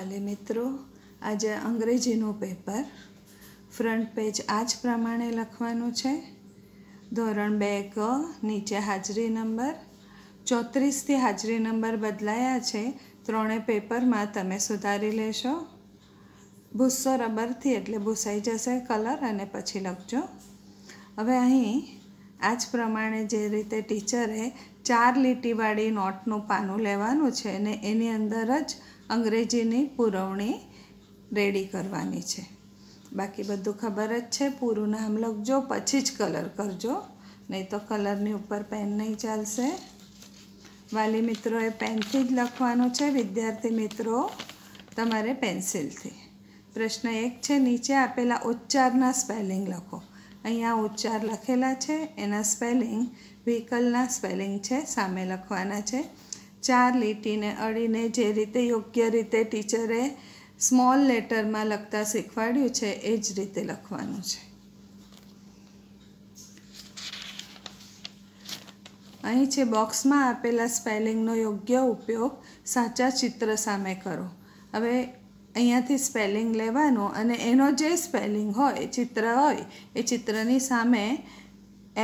વાલે મિત્રો આજે અંગ્રેજીનું પેપર ફ્રન્ટ પેજ આ જ પ્રમાણે લખવાનું છે ધોરણ બે ક નીચે હાજરી નંબર ચોત્રીસથી હાજરી નંબર બદલાયા છે ત્રણે પેપરમાં તમે સુધારી લેશો ભૂસ્સો રબરથી એટલે ભૂસાઈ જશે કલર અને પછી લખજો હવે અહીં આ જ પ્રમાણે જે રીતે ટીચરે ચાર લીટીવાળી નોટનું પાનું લેવાનું છે અને એની અંદર જ અંગ્રેજીની પુરવણી રેડી કરવાની છે બાકી બધું ખબર જ છે પૂરું નામ લખજો પછી જ કલર કરજો નહીં તો કલરની ઉપર પેન નહીં ચાલશે વાલી મિત્રોએ પેનથી જ લખવાનું છે વિદ્યાર્થી મિત્રો તમારે પેન્સિલથી પ્રશ્ન એક છે નીચે આપેલા ઉચ્ચારના સ્પેલિંગ લખો અહીંયા ઉચ્ચાર લખેલા છે એના સ્પેલિંગ વ્હીકલના સ્પેલિંગ છે સામે લખવાના છે ચાર લીટીને અડીને જે રીતે યોગ્ય રીતે ટીચરે સ્મોલ લેટરમાં લખતા શીખવાડ્યું છે એ જ રીતે લખવાનું છે અહીં છે બોક્સમાં આપેલા સ્પેલિંગનો યોગ્ય ઉપયોગ સાચા ચિત્ર સામે કરો હવે અહીંયાથી સ્પેલિંગ લેવાનું અને એનો જે સ્પેલિંગ હોય ચિત્ર હોય એ ચિત્રની સામે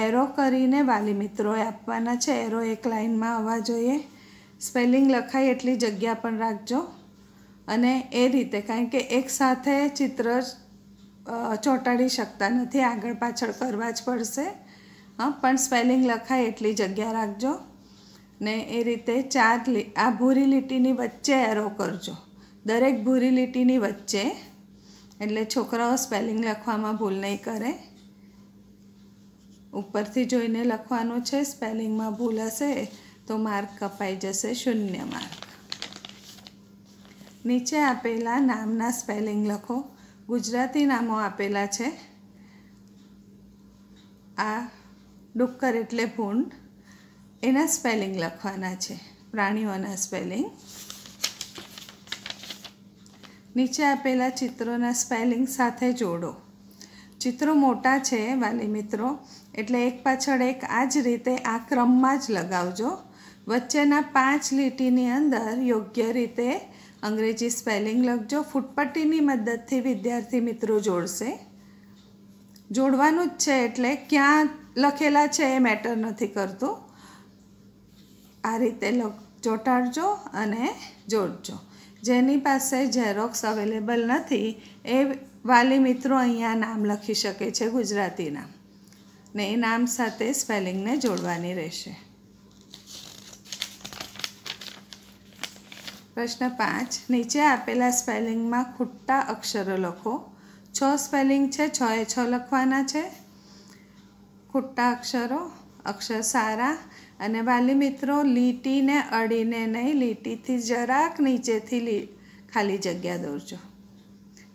એરો કરીને વાલી મિત્રોએ આપવાના છે એરો એક લાઇનમાં આવવા જોઈએ સ્પેલિંગ લખાય એટલી જગ્યા પણ રાખજો અને એ રીતે કારણ કે એક સાથે ચિત્ર ચોંટાડી શકતા નથી આગળ પાછળ કરવા જ પડશે હા પણ સ્પેલિંગ લખાય એટલી જગ્યા રાખજો ને એ રીતે ચાર આ ભૂરી લીટીની વચ્ચે એરો કરજો દરેક ભૂરી લીટીની વચ્ચે એટલે છોકરાઓ સ્પેલિંગ લખવામાં ભૂલ નહીં કરે ઉપરથી જોઈને લખવાનું છે સ્પેલિંગમાં ભૂલ હશે તો માર્ક કપાઈ જશે શૂન્ય માર્ક નીચે આપેલા નામના સ્પેલિંગ લખો ગુજરાતી નામો આપેલા છે આ ડુક્કર એટલે ભૂંડ એના સ્પેલિંગ લખવાના છે પ્રાણીઓના સ્પેલિંગ નીચે આપેલા ચિત્રોના સ્પેલિંગ સાથે જોડો ચિત્રો મોટા છે વાલી મિત્રો એટલે એક પાછળ એક આ જ રીતે આ ક્રમમાં જ લગાવજો વચ્ચેના પાંચ લીટીની અંદર યોગ્ય રીતે અંગ્રેજી સ્પેલિંગ લખજો ફૂટપટ્ટીની મદદથી વિદ્યાર્થી મિત્રો જોડશે જોડવાનું જ છે એટલે ક્યાં લખેલા છે એ મેટર નથી કરતું આ રીતે લ ચોંટાડજો અને જોડજો જેની પાસે ઝેરોક્સ અવેલેબલ નથી એ વાલી મિત્રો અહીંયા નામ લખી શકે છે ગુજરાતી ને એ નામ સાથે સ્પેલિંગને જોડવાની રહેશે પ્રશ્ન પાંચ નીચે આપેલા સ્પેલિંગમાં ખોટા અક્ષરો લખો છ સ્પેલિંગ છે છ એ છ લખવાના છે ખોટા અક્ષરો અક્ષર સારા અને વાલી મિત્રો લીટીને અડીને નહીં લીટીથી જરાક નીચેથી લી ખાલી જગ્યા દોરજો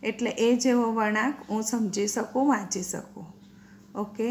એટલે એ જેવો વળાંક હું સમજી શકું વાંચી શકું ઓકે